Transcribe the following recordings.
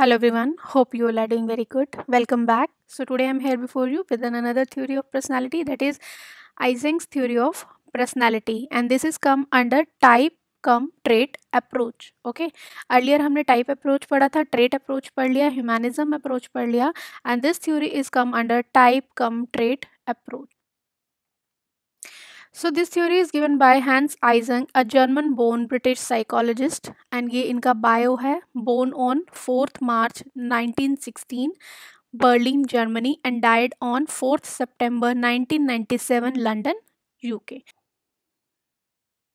Hello everyone, hope you all are doing very good. Welcome back. So today I'm here before you with another theory of personality that is Isaac's theory of personality and this is come under type come trait approach. Okay, earlier हमने type approach, पढ़ा था trait approach, पढ़ लिया humanism approach, पढ़ लिया and this theory is come under type approach, trait approach so this theory is given by Hans Eysenck a German born British psychologist and ये इनका bio है born on fourth March 1916 Berlin Germany and died on fourth September 1997 London UK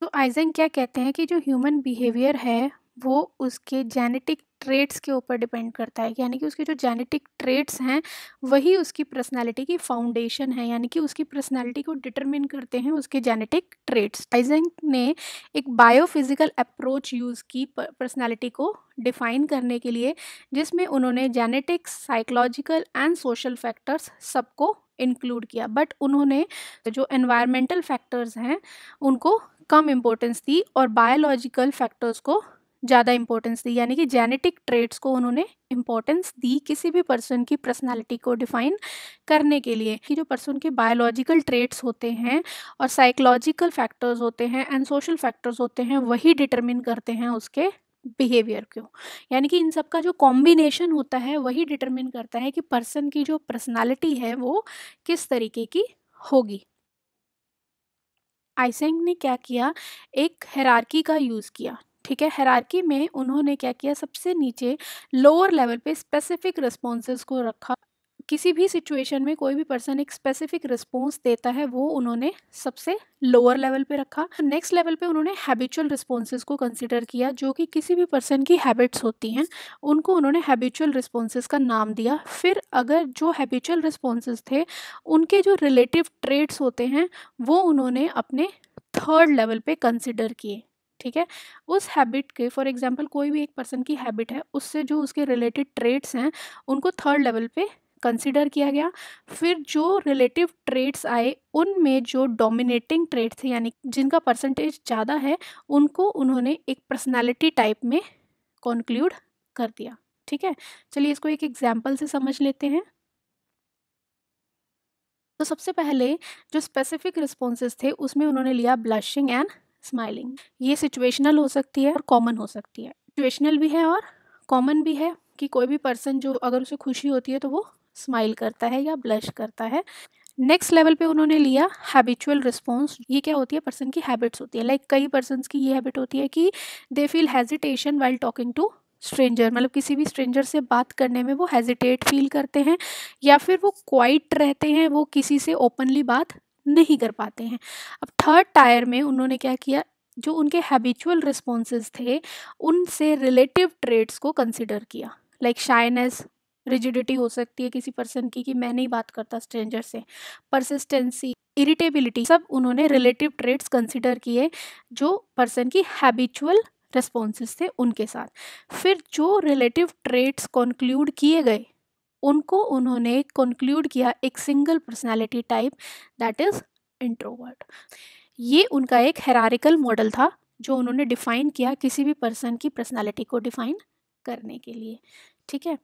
तो Eysenck क्या कहते हैं कि जो human behaviour है वो उसके जेनेटिक ट्रेट्स के ऊपर डिपेंड करता है यानी कि उसके जो जेनेटिक ट्रेट्स हैं वही उसकी पर्सनैलिटी की फाउंडेशन है यानी कि उसकी पर्सनैलिटी को डिटरमिन करते हैं उसके जेनेटिक ट्रेट्स आइजेंक ने एक बायोफिजिकल अप्रोच यूज़ की पर्सनैलिटी को डिफाइन करने के लिए जिसमें उन्होंने genetics psychological and social factors सबको इंक्लूड किया बट उन्होंने जो एनवायरमेंटल फैक्टर्स हैं उनको कम इम्पोर्टेंस दी और बायोलॉजिकल फैक्टर्स को ज़्यादा इम्पोर्टेंस दी यानी कि जेनेटिक ट्रेट्स को उन्होंने इम्पोर्टेंस दी किसी भी पर्सन की पर्सनालिटी को डिफाइन करने के लिए कि जो पर्सन के बायोलॉजिकल ट्रेट्स होते हैं और साइकोलॉजिकल फैक्टर्स होते हैं एंड सोशल फैक्टर्स होते हैं वही डिटरमिन करते हैं उसके बिहेवियर को यानी कि इन सब का जो कॉम्बिनेशन होता है वही डिटरमिन करता है कि पर्सन की जो पर्सनालिटी है वो किस तरीके की होगी आइसेंग ने क्या किया एक हेरार्की का यूज़ किया ठीक है हैरारकी में उन्होंने क्या किया सबसे नीचे लोअर लेवल पे स्पेसिफिक रिस्पॉन्स को रखा किसी भी सिचुएशन में कोई भी पर्सन एक स्पेसिफिक रिस्पॉन्स देता है वो उन्होंने सबसे लोअर लेवल पे रखा नेक्स्ट लेवल पे उन्होंने हैबिचुअल रिस्पॉन्सेज को कंसिडर किया जो कि किसी भी पर्सन की हैबिट्स होती हैं उनको उन्होंने हैबिचुअल रिस्पॉन्सेज का नाम दिया फिर अगर जो हैबिचुअल रिस्पॉन्सेज थे उनके जो रिलेटिव ट्रेड्स होते हैं वो उन्होंने अपने थर्ड लेवल पे कंसिडर किए ठीक है उस हैबिट के फॉर एग्जांपल कोई भी एक पर्सन की हैबिट है उससे जो उसके रिलेटेड ट्रेड्स हैं उनको थर्ड लेवल पे कंसिडर किया गया फिर जो रिलेटिव ट्रेड्स आए उनमें जो डोमिनेटिंग ट्रेड थे यानी जिनका परसेंटेज ज़्यादा है उनको उन्होंने एक पर्सनैलिटी टाइप में कंक्लूड कर दिया ठीक है चलिए इसको एक एग्जाम्पल से समझ लेते हैं तो सबसे पहले जो स्पेसिफिक रिस्पॉन्सेज थे उसमें उन्होंने लिया ब्लशिंग एंड स्माइलिंग ये सिचुएशनल हो सकती है और कॉमन हो सकती है सिचुएशनल भी है और कॉमन भी है कि कोई भी पर्सन जो अगर उसे खुशी होती है तो वो स्माइल करता है या ब्लश करता है नेक्स्ट लेवल पे उन्होंने लिया हैबिचुअल रिस्पॉन्स ये क्या होती है पर्सन की हैबिट्स होती है लाइक like, कई पर्सन की ये हैबिट होती है कि they feel hesitation while talking to stranger मतलब किसी भी स्ट्रेंजर से बात करने में वो हेजिटेट फील करते हैं या फिर वो क्वाइट रहते हैं वो किसी से ओपनली बात नहीं कर पाते हैं अब थर्ड टायर में उन्होंने क्या किया जो उनके हैबिचुअल रिस्पॉन्सेज थे उनसे रिलेटिव ट्रेड्स को कंसिडर किया लाइक शाइनेस रिजिडिटी हो सकती है किसी पर्सन की कि मैं नहीं बात करता स्ट्रेंजर से परसिस्टेंसी इरिटेबिलिटी सब उन्होंने रिलेटिव ट्रेड्स कंसिडर किए जो पर्सन की हैबिचुअल रिस्पॉन्सेज थे उनके साथ फिर जो रिलेटिव ट्रेड्स कंक्लूड किए गए उनको उन्होंने कंक्लूड किया एक single personality type that is introvert ये उनका एक हेरारिकल मॉडल था जो उन्होंने डिफ़ाइन किया किसी भी पर्सन की पर्सनालिटी को डिफ़ाइन करने के लिए ठीक है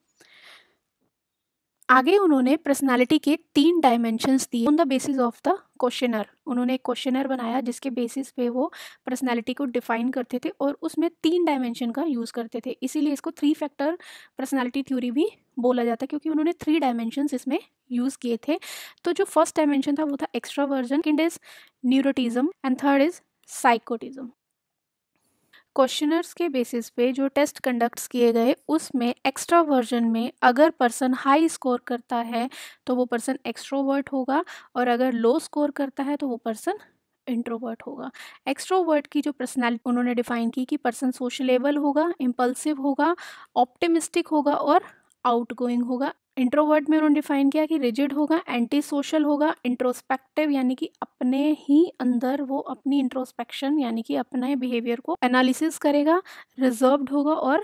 आगे उन्होंने पर्सनालिटी के तीन डायमेंशंस दिए on the basis of the questionnaire उन्होंने एक क्वेश्चनर बनाया जिसके बेसिस पे वो पर्सनालिटी को डिफाइन करते थे और उसमें तीन डायमेंशन का यूज़ करते थे इसीलिए इसको थ्री फैक्टर पर्सनालिटी थ्योरी भी बोला जाता है क्योंकि उन्होंने थ्री डायमेंशन इसमें यूज़ किए थे तो जो फर्स्ट डायमेंशन था वो था extraversion kind is neuroticism and third is psychoticism questionnaires के बेसिस पे जो टेस्ट कंडक्ट किए गए उसमें एक्स्ट्रा वर्जन में अगर पर्सन हाई स्कोर करता है तो वो पर्सन एक्स्ट्रोवर्ट होगा और अगर लो स्कोर करता है तो वो पर्सन इंट्रोवर्ट होगा एक्स्ट्रोवर्ट की जो पर्सनैलिटी उन्होंने डिफाइन की कि पर्सन सोशलेबल होगा इम्पल्सिव होगा ऑप्टिमिस्टिक होगा और आउटगोइंग होगा इंट्रोवर्ट में उन्होंने डिफाइन किया कि रिजिड होगा एंटी सोशल होगा इंट्रोस्पेक्टिव यानी कि अपने ही अंदर वो अपनी इंट्रोस्पेक्शन यानी कि अपने बिहेवियर को एनालिसिस करेगा रिजर्व्ड होगा और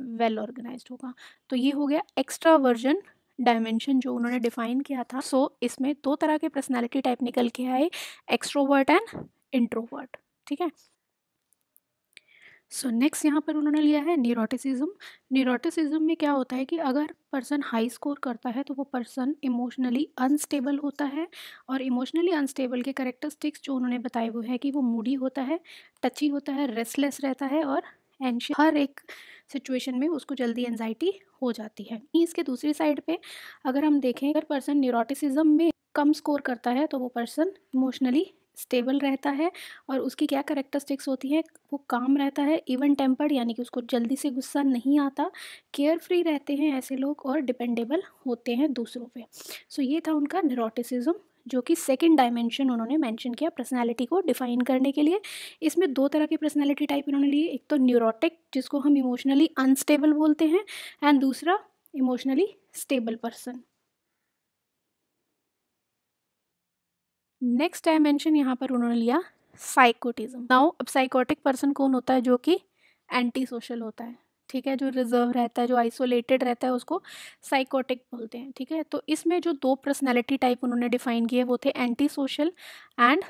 वेल ऑर्गेनाइज ऑर्गेनाइज्ड होगा तो ये हो गया एक्स्ट्रा वर्जन डायमेंशन जो उन्होंने डिफाइन किया था सो so, इसमें दो तरह के पर्सनैलिटी टाइप निकल के आए एक्स्ट्रोवर्ट एंड इंट्रोवर्ट ठीक है सो नेक्स्ट यहाँ पर उन्होंने लिया है न्यूरोटिसिज्म न्यूरोटिसिज्म में क्या होता है कि अगर पर्सन हाई स्कोर करता है तो वो पर्सन इमोशनली अनस्टेबल होता है और इमोशनली अनस्टेबल के करेक्टरिस्टिक्स जो उन्होंने बताए वो है कि वो मूडी होता है टची होता है रेस्टलेस रहता है और एंश हर एक सिचुएशन में उसको जल्दी एनजाइटी हो जाती है इसके दूसरी साइड पर अगर हम देखें अगर पर्सन न्यूरोटिसिज्म में कम स्कोर करता है तो वो पर्सन इमोशनली स्टेबल रहता है और उसकी क्या करेक्टरिस्टिक्स होती हैं वो काम रहता है इवन टेम्पर्ड यानी कि उसको जल्दी से गुस्सा नहीं आता केयर फ्री रहते हैं ऐसे लोग और डिपेंडेबल होते हैं दूसरों पे सो so, ये था उनका न्यूरोटिसिज्म जो कि सेकेंड डायमेंशन उन्होंने मेंशन किया पर्सनालिटी को डिफाइन करने के लिए इसमें दो तरह के पर्सनैलिटी टाइप इन्होंने लिए एक तो न्यूरोटिक जिसको हम इमोशनली अनस्टेबल बोलते हैं एंड दूसरा emotionally stable person next dimension यहाँ पर उन्होंने लिया साइकोटिज्म नाउ अब साइकोटिक पर्सन कौन होता है जो कि एंटी सोशल होता है ठीक है जो रिजर्व रहता है जो आइसोलेटेड रहता है उसको साइकोटिक बोलते हैं ठीक है तो इसमें जो दो पर्सनैलिटी टाइप उन्होंने डिफाइन किए वो थे एंटी सोशल एंड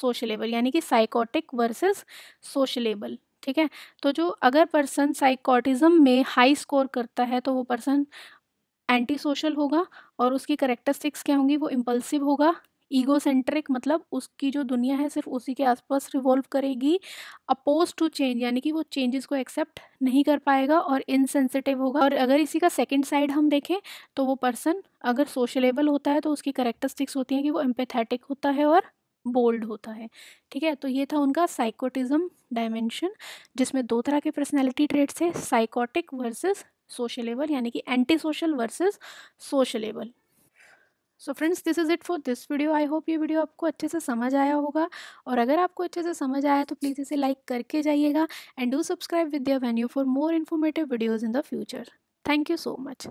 सोशलेबल यानी कि साइकोटिक वर्सेस सोशलेबल ठीक है तो जो अगर पर्सन साइकोटिज्म में हाई स्कोर करता है तो वो पर्सन एंटी सोशल होगा और उसकी करेक्टरिस्टिक्स क्या होंगी वो इम्पल्सिव होगा ईगो सेंट्रिक मतलब उसकी जो दुनिया है सिर्फ उसी के आसपास रिवॉल्व करेगी अपोज टू चेंज यानी कि वो चेंजेस को एक्सेप्ट नहीं कर पाएगा और इनसेंसिटिव होगा और अगर इसी का सेकेंड साइड हम देखें तो वो पर्सन अगर सोशलेबल होता है तो उसकी करेक्टरिस्टिक्स होती हैं कि वो एम्पेथेटिक होता है और बोल्ड होता है ठीक है तो ये था उनका साइकोटिज्म डायमेंशन जिसमें दो तरह के पर्सनैलिटी ट्रेट्स है साइकोटिक वर्सेज़ सोशलेबल यानी कि anti social versus sociable so friends this is it for this video I hope ये वीडियो आपको अच्छे से समझ आया होगा और अगर आपको अच्छे से समझ आया तो प्लीज़ इसे लाइक करके जाइएगा and do subscribe Vidya venue for more informative videos in the future thank you so much